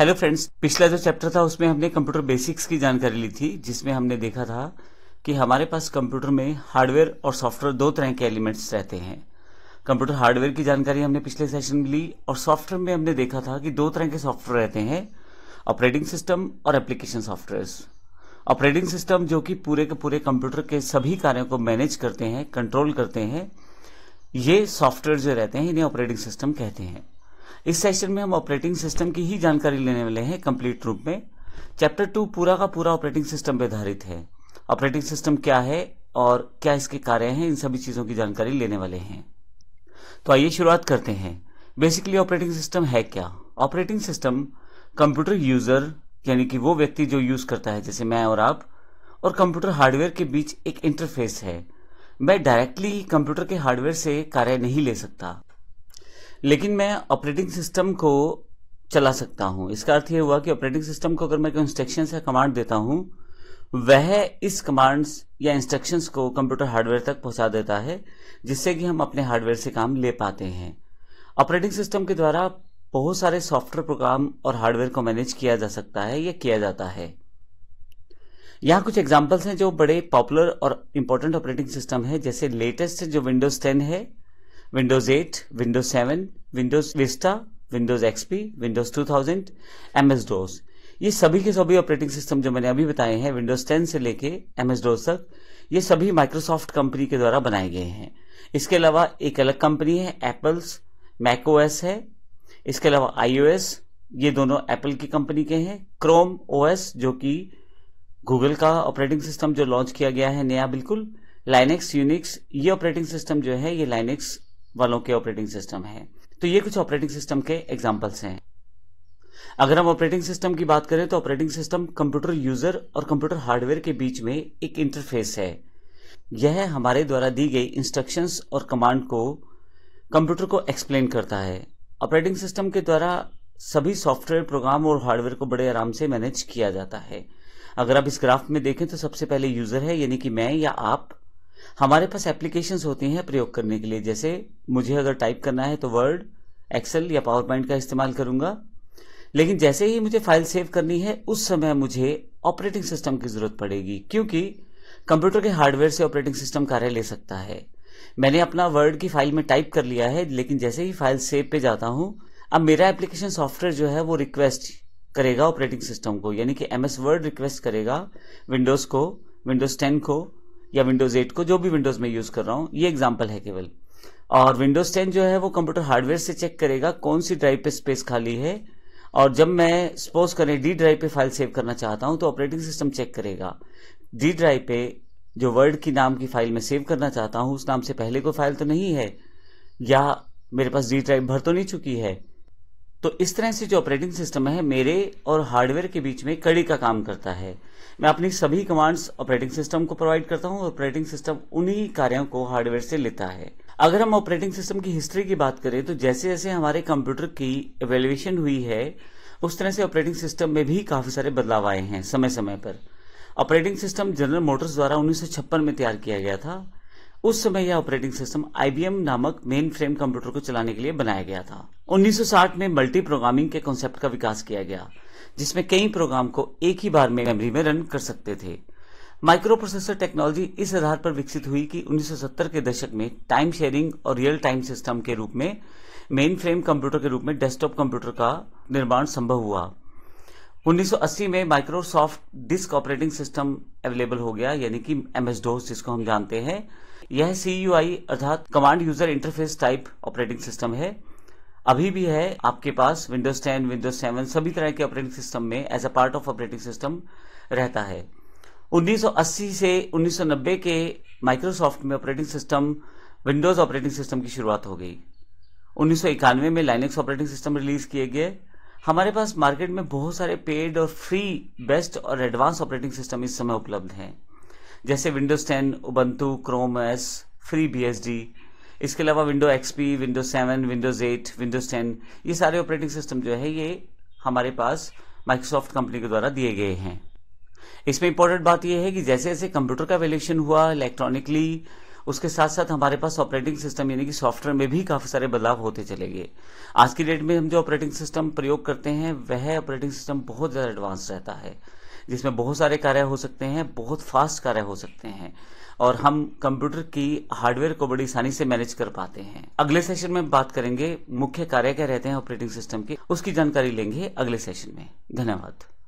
hello friends पिछला जो chapter था उसमें हमने कंप्यूटर बेसिक्स की जानकारी ली थी जिसमें हमने देखा था कि हमारे पास कंप्यूटर में हार्डवेयर और सॉफ्टवेयर दो तरह के एलिमेंट्स रहते हैं कंप्यूटर हार्डवेयर की जानकारी हमने पिछले सेशन में ली और सॉफ्टवेयर में हमने देखा था कि दो तरह के सॉफ्टवेयर रहते हैं ऑपरेटिंग सिस्टम और एप्लीकेशन सॉफ्टवेयर ऑपरेटिंग सिस्टम जो कि पूरे के पूरे कंप्यूटर के सभी कार्यों को मैनेज करते हैं कंट्रोल करते हैं ये सॉफ्टवेयर जो रहते हैं इन्हें ऑपरेटिंग सिस्टम कहते हैं इस सेशन में हम ऑपरेटिंग सिस्टम की ही जानकारी लेने वाले हैं कंप्लीट रूप में चैप्टर टू पूरा का पूरा ऑपरेटिंग सिस्टम पर आधारित है ऑपरेटिंग सिस्टम क्या है और क्या इसके कार्य हैं इन सभी चीज़ों की जानकारी लेने वाले हैं तो आइए शुरुआत करते हैं बेसिकली ऑपरेटिंग सिस्टम है क्या ऑपरेटिंग सिस्टम कंप्यूटर यूजर यानी कि वो व्यक्ति जो यूज करता है जैसे मैं और आप और कंप्यूटर हार्डवेयर के बीच एक इंटरफेस है मैं डायरेक्टली कंप्यूटर के हार्डवेयर से कार्य नहीं ले सकता लेकिन मैं ऑपरेटिंग सिस्टम को चला सकता हूं इसका अर्थ यह हुआ कि ऑपरेटिंग सिस्टम को अगर मैं कोई इंस्ट्रक्शन या कमांड देता हूं वह इस कमांड्स या इंस्ट्रक्शंस को कंप्यूटर हार्डवेयर तक पहुंचा देता है जिससे कि हम अपने हार्डवेयर से काम ले पाते हैं ऑपरेटिंग सिस्टम के द्वारा बहुत सारे सॉफ्टवेयर प्रोग्राम और हार्डवेयर को मैनेज किया जा सकता है या किया जाता है यहां कुछ एग्जाम्पल्स हैं जो बड़े पॉपुलर और इम्पोर्टेंट ऑपरेटिंग सिस्टम है जैसे लेटेस्ट जो विंडोज टेन है Windows 8, Windows 7, Windows Vista, Windows XP, Windows 2000, MS DOS ये सभी के सभी ऑपरेटिंग सिस्टम जो मैंने अभी बताए हैं विंडोज 10 से लेके एम डोस तक ये सभी माइक्रोसॉफ्ट कंपनी के द्वारा बनाए गए हैं इसके अलावा एक अलग कंपनी है एप्पल्स मैकोएस है इसके अलावा आईओएस ये दोनों एप्पल की कंपनी के हैं क्रोम ओएस जो कि गूगल का ऑपरेटिंग सिस्टम जो लॉन्च किया गया है नया बिल्कुल लाइनेक्स यूनिक्स ये ऑपरेटिंग सिस्टम जो है ये लाइनेक्स वालों के ऑपरेटिंग सिस्टम है तो ये कुछ ऑपरेटिंग सिस्टम के एग्जाम्पल्स हैं अगर हम ऑपरेटिंग सिस्टम की बात करें तो ऑपरेटिंग सिस्टम कंप्यूटर यूजर और कंप्यूटर हार्डवेयर के बीच में एक इंटरफेस है यह हमारे द्वारा दी गई इंस्ट्रक्शंस और कमांड को कंप्यूटर को एक्सप्लेन करता है ऑपरेटिंग सिस्टम के द्वारा सभी सॉफ्टवेयर प्रोग्राम और हार्डवेयर को बड़े आराम से मैनेज किया जाता है अगर आप इस ग्राफ में देखें तो सबसे पहले यूजर है यानी कि मैं या आप हमारे पास एप्लीकेशंस होती हैं प्रयोग करने के लिए जैसे मुझे अगर टाइप करना है तो वर्ड एक्सेल या पावर पॉइंट का इस्तेमाल करूंगा लेकिन जैसे ही मुझे फाइल सेव करनी है उस समय मुझे ऑपरेटिंग सिस्टम की जरूरत पड़ेगी क्योंकि कंप्यूटर के हार्डवेयर से ऑपरेटिंग सिस्टम कार्य ले सकता है मैंने अपना वर्ड की फाइल में टाइप कर लिया है लेकिन जैसे ही फाइल सेव पे जाता हूं अब मेरा एप्लीकेशन सॉफ्टवेयर जो है वो रिक्वेस्ट करेगा ऑपरेटिंग सिस्टम को यानी कि एमएस वर्ड रिक्वेस्ट करेगा विंडोज को विंडोज टेन को या विंडोज 8 को जो भी विंडोज में यूज कर रहा हूँ ये एग्जाम्पल है केवल और विंडोज 10 जो है वो कंप्यूटर हार्डवेयर से चेक करेगा कौन सी ड्राइव पे स्पेस खाली है और जब मैं सपोज करें डी ड्राइव पे फाइल सेव करना चाहता हूँ तो ऑपरेटिंग सिस्टम चेक करेगा डी ड्राइव पे जो वर्ड की नाम की फाइल में सेव करना चाहता हूँ उस नाम से पहले कोई फाइल तो नहीं है या मेरे पास डी ड्राइव भर तो नहीं चुकी है तो इस तरह से जो ऑपरेटिंग सिस्टम है मेरे और हार्डवेयर के बीच में कड़ी का काम करता है मैं अपनी सभी कमांड्स ऑपरेटिंग सिस्टम को प्रोवाइड करता हूँ और ऑपरेटिंग सिस्टम उन्हीं कार्यों को हार्डवेयर से लेता है अगर हम ऑपरेटिंग सिस्टम की हिस्ट्री की बात करें तो जैसे जैसे हमारे कंप्यूटर की एवेल्युएशन हुई है उस तरह से ऑपरेटिंग सिस्टम में भी काफी सारे बदलाव आए हैं समय समय पर ऑपरेटिंग सिस्टम जनरल मोटर्स द्वारा उन्नीस में तैयार किया गया था उस समय यह ऑपरेटिंग सिस्टम आईबीएम नामक मेन फ्रेम कंप्यूटर को चलाने के लिए बनाया गया था 1960 में मल्टी प्रोग्रामिंग के कॉन्सेप्ट का विकास किया गया जिसमें कई प्रोग्राम को एक ही बार में मेमोरी में रन कर सकते थे माइक्रो प्रोसेसर टेक्नोलॉजी इस आधार पर विकसित हुई कि 1970 के दशक में टाइम शेयरिंग और रियल टाइम सिस्टम के रूप में मेन फ्रेम कंप्यूटर के रूप में डेस्कटॉप कंप्यूटर का निर्माण संभव हुआ 1980 में Microsoft disk operating system available हो गया यानी कि एम एस डोस जिसको हम जानते हैं यह CUI अर्थात command user interface type operating system है अभी भी है आपके पास विंडोज 10, विंडोज 7 सभी तरह के ऑपरेटिंग सिस्टम में as a part of operating system रहता है 1980 से 1990 के माइक्रोसॉफ्ट में operating system Windows operating system की शुरुआत हो गई उन्नीस में लाइनेक्स ऑपरेटिंग सिस्टम रिलीज किए गए हमारे पास मार्केट में बहुत सारे पेड और फ्री बेस्ट और एडवांस ऑपरेटिंग सिस्टम इस समय उपलब्ध हैं जैसे Windows ten Ubuntu Chrome S free B S D इसके अलावा window XP Windows seven Windows eight Windows ten ये सारे ऑपरेटिंग सिस्टम जो है ये हमारे पास माइक्रोसॉफ्ट कंपनी के द्वारा दिए गए हैं इसमें इंपॉर्टेंट बात यह है कि जैसे जैसे कंप्यूटर का वेल्यूशन हुआ इलेक्ट्रॉनिकली उसके साथ साथ हमारे पास ऑपरेटिंग सिस्टम यानी कि सॉफ्टवेयर में भी काफी सारे बदलाव होते चले गए आज की डेट में हम जो ऑपरेटिंग सिस्टम प्रयोग करते हैं वह ऑपरेटिंग सिस्टम बहुत ज्यादा एडवांस रहता है जिसमें बहुत सारे कार्य हो सकते हैं बहुत फास्ट कार्य हो सकते हैं और हम कंप्यूटर की हार्डवेयर को बड़ी आसानी से मैनेज कर पाते हैं अगले सेशन में बात करेंगे मुख्य कार्य क्या रहते हैं ऑपरेटिंग सिस्टम के उसकी जानकारी लेंगे अगले सेशन में धन्यवाद